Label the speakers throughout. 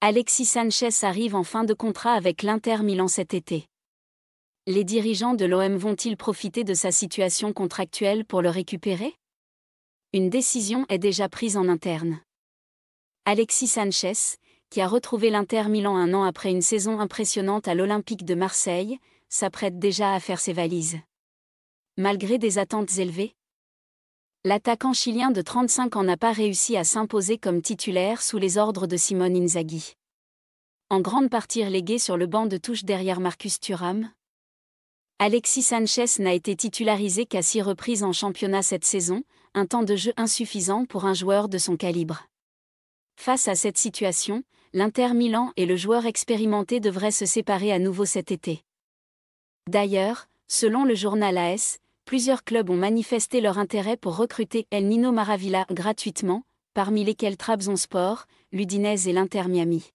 Speaker 1: Alexis Sanchez arrive en fin de contrat avec l'Inter Milan cet été. Les dirigeants de l'OM vont-ils profiter de sa situation contractuelle pour le récupérer Une décision est déjà prise en interne. Alexis Sanchez, qui a retrouvé l'Inter Milan un an après une saison impressionnante à l'Olympique de Marseille, s'apprête déjà à faire ses valises. Malgré des attentes élevées, L'attaquant chilien de 35 ans n'a pas réussi à s'imposer comme titulaire sous les ordres de Simone Inzaghi. En grande partie relégué sur le banc de touche derrière Marcus Thuram, Alexis Sanchez n'a été titularisé qu'à six reprises en championnat cette saison, un temps de jeu insuffisant pour un joueur de son calibre. Face à cette situation, l'Inter Milan et le joueur expérimenté devraient se séparer à nouveau cet été. D'ailleurs, selon le journal AS, plusieurs clubs ont manifesté leur intérêt pour recruter El Nino Maravilla gratuitement, parmi lesquels Sport, l'Udinese et l'Inter Miami.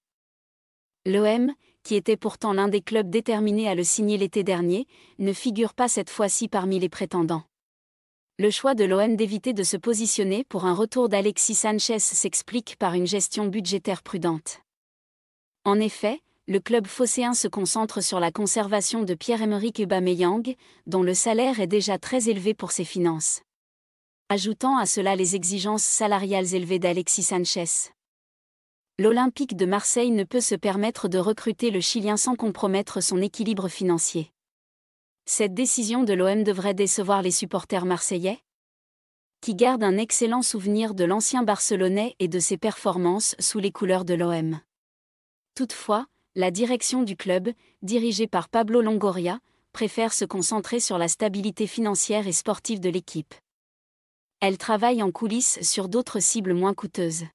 Speaker 1: L'OM, qui était pourtant l'un des clubs déterminés à le signer l'été dernier, ne figure pas cette fois-ci parmi les prétendants. Le choix de l'OM d'éviter de se positionner pour un retour d'Alexis Sanchez s'explique par une gestion budgétaire prudente. En effet, le club phocéen se concentre sur la conservation de Pierre-Emerick Aubameyang, dont le salaire est déjà très élevé pour ses finances. Ajoutant à cela les exigences salariales élevées d'Alexis Sanchez. L'Olympique de Marseille ne peut se permettre de recruter le Chilien sans compromettre son équilibre financier. Cette décision de l'OM devrait décevoir les supporters marseillais qui gardent un excellent souvenir de l'ancien Barcelonais et de ses performances sous les couleurs de l'OM. Toutefois, la direction du club, dirigée par Pablo Longoria, préfère se concentrer sur la stabilité financière et sportive de l'équipe. Elle travaille en coulisses sur d'autres cibles moins coûteuses.